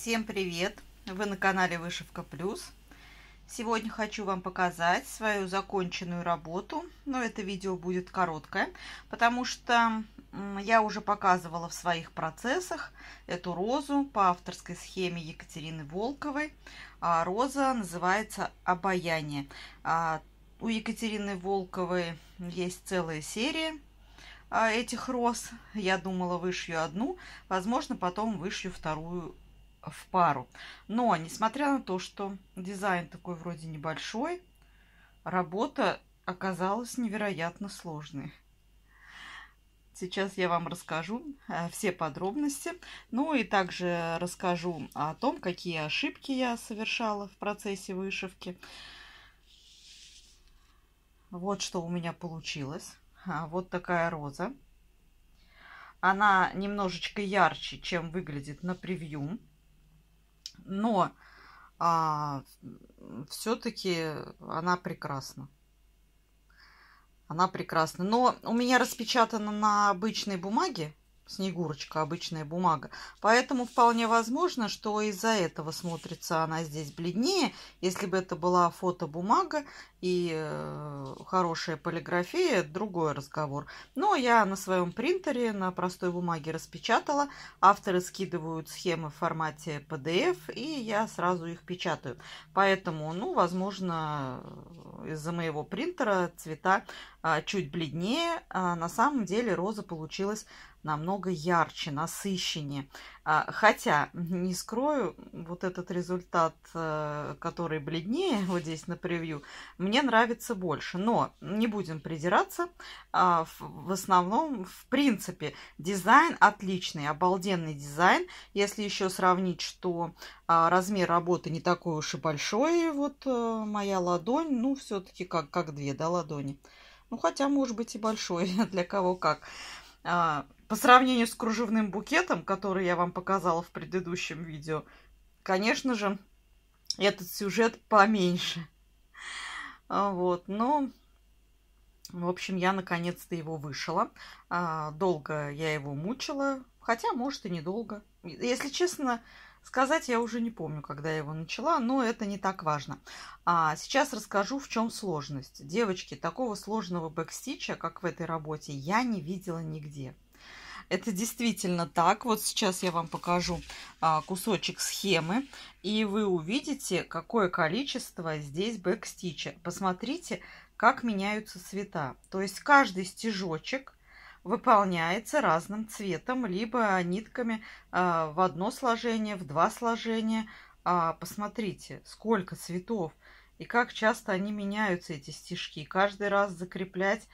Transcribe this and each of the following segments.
Всем привет! Вы на канале Вышивка Плюс. Сегодня хочу вам показать свою законченную работу, но это видео будет короткое, потому что я уже показывала в своих процессах эту розу по авторской схеме Екатерины Волковой. А, роза называется «Обаяние». А, у Екатерины Волковой есть целая серия а, этих роз. Я думала, вышью одну, возможно, потом вышью вторую в пару. Но, несмотря на то, что дизайн такой вроде небольшой, работа оказалась невероятно сложной. Сейчас я вам расскажу э, все подробности, ну и также расскажу о том, какие ошибки я совершала в процессе вышивки. Вот что у меня получилось. А, вот такая роза. Она немножечко ярче, чем выглядит на превью но а, все-таки она прекрасна. Она прекрасна. Но у меня распечатана на обычной бумаге, Снегурочка, обычная бумага. Поэтому вполне возможно, что из-за этого смотрится она здесь бледнее. Если бы это была фотобумага и э, хорошая полиграфия, другой разговор. Но я на своем принтере на простой бумаге распечатала. Авторы скидывают схемы в формате PDF, и я сразу их печатаю. Поэтому, ну, возможно, из-за моего принтера цвета э, чуть бледнее. А на самом деле роза получилась намного намного ярче, насыщеннее. А, хотя, не скрою, вот этот результат, э, который бледнее, вот здесь на превью, мне нравится больше. Но не будем придираться. А, в основном, в принципе, дизайн отличный, обалденный дизайн. Если еще сравнить, что а, размер работы не такой уж и большой, вот э, моя ладонь, ну, все-таки как, как две, да, ладони. Ну, хотя, может быть, и большой, для кого как. А, по сравнению с кружевным букетом, который я вам показала в предыдущем видео, конечно же, этот сюжет поменьше. А, вот, но... В общем, я наконец-то его вышила. А, долго я его мучила, хотя, может, и недолго. Если честно, сказать я уже не помню, когда я его начала, но это не так важно. А сейчас расскажу, в чем сложность. Девочки, такого сложного бэкстича, как в этой работе, я не видела нигде. Это действительно так. Вот сейчас я вам покажу а, кусочек схемы, и вы увидите, какое количество здесь бэкстича. Посмотрите, как меняются цвета. То есть каждый стежочек выполняется разным цветом, либо нитками а, в одно сложение, в два сложения. А, посмотрите, сколько цветов и как часто они меняются, эти стежки. Каждый раз закреплять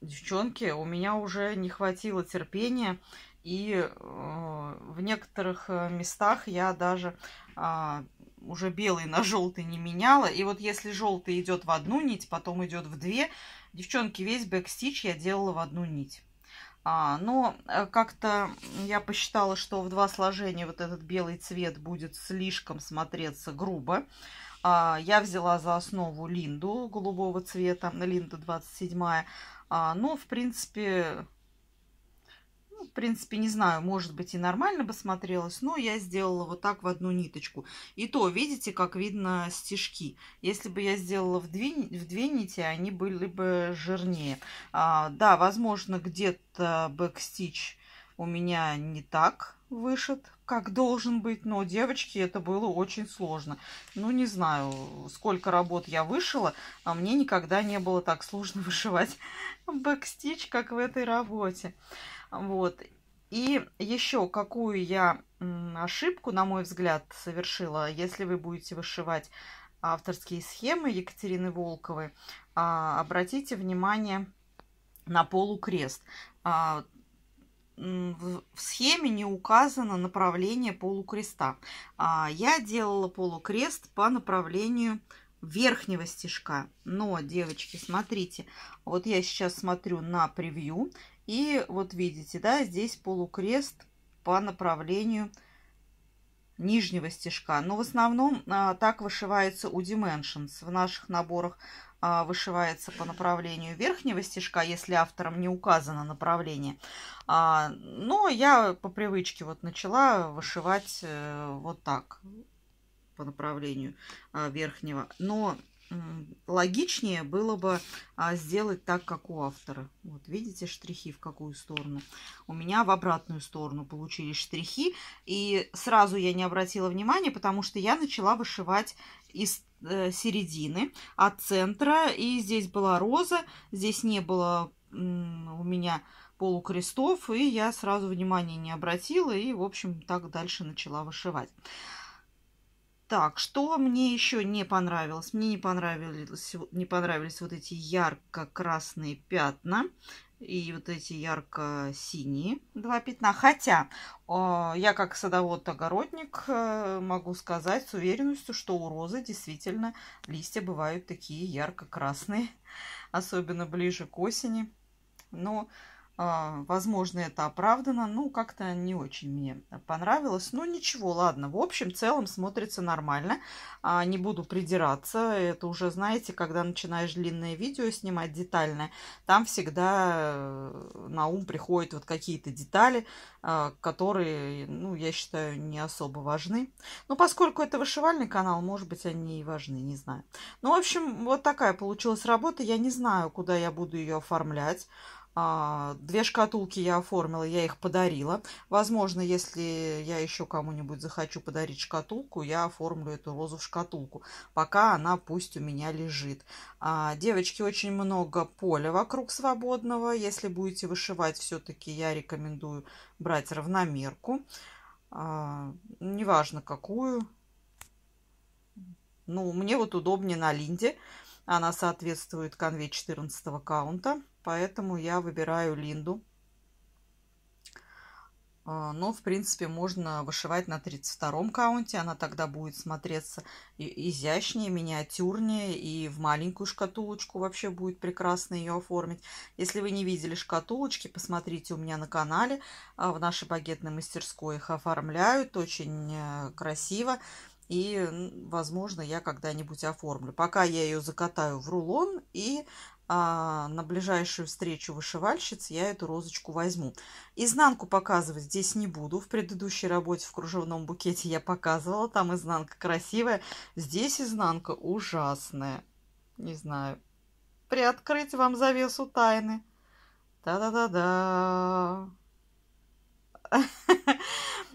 девчонки, у меня уже не хватило терпения. И э, в некоторых э, местах я даже а, уже белый на желтый не меняла. И вот если желтый идет в одну нить, потом идет в две, девчонки, весь бэкстич я делала в одну нить. А, но э, как-то я посчитала, что в два сложения вот этот белый цвет будет слишком смотреться грубо. А, я взяла за основу линду голубого цвета, линда 27 а, но, ну, в принципе, в принципе, не знаю, может быть и нормально бы смотрелось, но я сделала вот так в одну ниточку. И то, видите, как видно стежки. Если бы я сделала в две, в две нити, они были бы жирнее. А, да, возможно, где-то бэкстич у меня не так вышит, как должен быть, но, девочки, это было очень сложно. Ну, не знаю, сколько работ я вышила, а мне никогда не было так сложно вышивать бэкстич, как в этой работе. Вот. И еще какую я ошибку, на мой взгляд, совершила, если вы будете вышивать авторские схемы Екатерины Волковой, а, обратите внимание на полукрест. А, в схеме не указано направление полукреста. А, я делала полукрест по направлению верхнего стежка. Но, девочки, смотрите, вот я сейчас смотрю на превью. И вот видите, да, здесь полукрест по направлению нижнего стежка. Но в основном а, так вышивается у Dimensions. В наших наборах а, вышивается по направлению верхнего стежка, если автором не указано направление. А, но я по привычке вот начала вышивать э, вот так по направлению а, верхнего. Но логичнее было бы а, сделать так, как у автора. Вот видите штрихи в какую сторону. У меня в обратную сторону получились штрихи. И сразу я не обратила внимания, потому что я начала вышивать из э, середины, от центра. И здесь была роза, здесь не было у меня полукрестов, и я сразу внимания не обратила, и, в общем, так дальше начала вышивать. Так, что мне еще не понравилось? Мне не понравились, не понравились вот эти ярко-красные пятна и вот эти ярко-синие два пятна. Хотя а, я как садовод-огородник э, могу сказать с уверенностью, что у розы действительно листья бывают такие ярко-красные, особенно ближе к осени. Но а, возможно, это оправдано. Ну, как-то не очень мне понравилось. Ну, ничего, ладно. В общем, в целом смотрится нормально. А, не буду придираться. Это уже, знаете, когда начинаешь длинное видео снимать детальное, там всегда э, на ум приходят вот какие-то детали, а, которые, ну, я считаю, не особо важны. Но поскольку это вышивальный канал, может быть, они и важны, не знаю. Ну, в общем, вот такая получилась работа. Я не знаю, куда я буду ее оформлять. А, две шкатулки я оформила, я их подарила. Возможно, если я еще кому-нибудь захочу подарить шкатулку, я оформлю эту розу в шкатулку. Пока она пусть у меня лежит. А, девочки, очень много поля вокруг свободного. Если будете вышивать, все-таки я рекомендую брать равномерку. А, неважно какую. Ну, мне вот удобнее на линде. Она соответствует конве 14 каунта поэтому я выбираю линду. Э, но, в принципе, можно вышивать на 32-м каунте. Она тогда будет смотреться изящнее, миниатюрнее. И в маленькую шкатулочку вообще будет прекрасно ее оформить. Если вы не видели шкатулочки, посмотрите у меня на канале. А в нашей багетной мастерской их оформляют очень э, красиво. И, возможно, я когда-нибудь оформлю. Пока я ее закатаю в рулон и а, на ближайшую встречу вышивальщиц я эту розочку возьму. Изнанку показывать здесь не буду. В предыдущей работе в кружевном букете я показывала. Там изнанка красивая. Здесь изнанка ужасная. Не знаю. Приоткрыть вам завесу тайны. Та-да-да-да.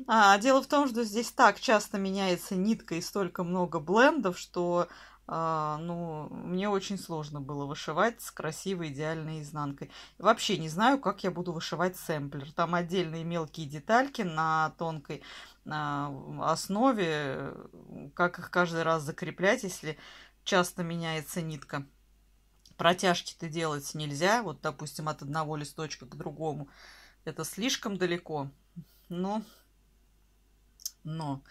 А, дело в том, что здесь так часто меняется нитка и столько много блендов, что а, ну, мне очень сложно было вышивать с красивой идеальной изнанкой. Вообще не знаю, как я буду вышивать сэмплер. Там отдельные мелкие детальки на тонкой а, основе, как их каждый раз закреплять, если часто меняется нитка. Протяжки-то делать нельзя, вот, допустим, от одного листочка к другому. Это слишком далеко. Но, но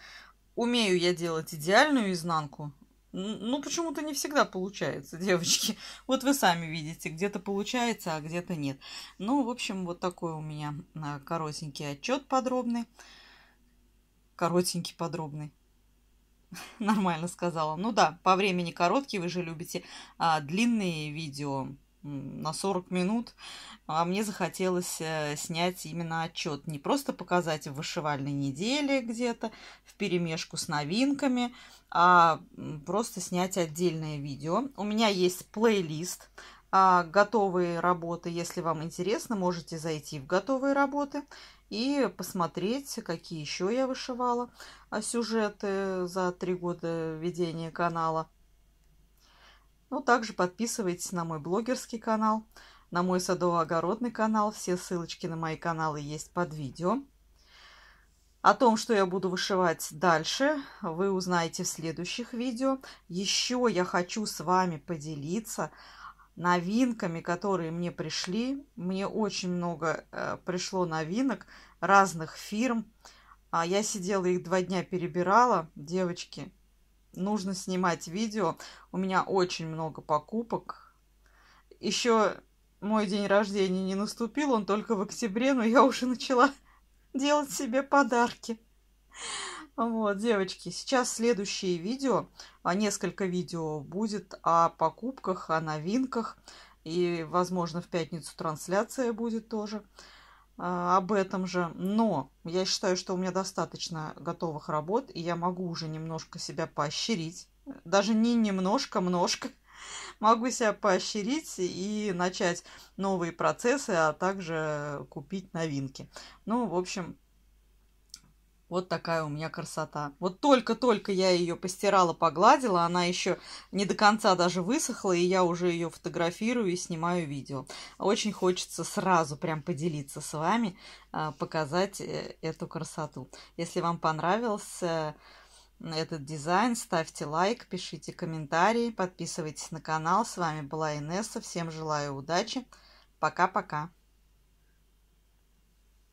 умею я делать идеальную изнанку, ну, почему-то не всегда получается, девочки. Вот вы сами видите, где-то получается, а где-то нет. Ну, в общем, вот такой у меня а, коротенький отчет подробный. Коротенький подробный. Нормально сказала. Ну да, по времени короткий, вы же любите а, длинные видео на 40 минут, а мне захотелось э, снять именно отчет, не просто показать в вышивальной неделе где-то, в перемешку с новинками, а просто снять отдельное видео. У меня есть плейлист а, готовые работы. Если вам интересно, можете зайти в готовые работы и посмотреть, какие еще я вышивала а, сюжеты за три года ведения канала. Ну также подписывайтесь на мой блогерский канал, на мой садово-огородный канал. Все ссылочки на мои каналы есть под видео. О том, что я буду вышивать дальше, вы узнаете в следующих видео. Еще я хочу с вами поделиться новинками, которые мне пришли. Мне очень много э, пришло новинок разных фирм. А я сидела их два дня перебирала, девочки нужно снимать видео. У меня очень много покупок. Еще мой день рождения не наступил, он только в октябре, но я уже начала делать себе подарки. Вот, девочки, сейчас следующее видео, а, несколько видео будет о покупках, о новинках. И, возможно, в пятницу трансляция будет тоже. А, об этом же. Но я считаю, что у меня достаточно готовых работ, и я могу уже немножко себя поощрить. Даже не немножко, множко. Могу себя поощрить и начать новые процессы, а также купить новинки. Ну, в общем, вот такая у меня красота. Вот только-только я ее постирала, погладила, она еще не до конца даже высохла, и я уже ее фотографирую и снимаю видео. Очень хочется сразу прям поделиться с вами, а, показать э, эту красоту. Если вам понравился этот дизайн, ставьте лайк, пишите комментарии, подписывайтесь на канал. С вами была Инесса, всем желаю удачи, пока-пока.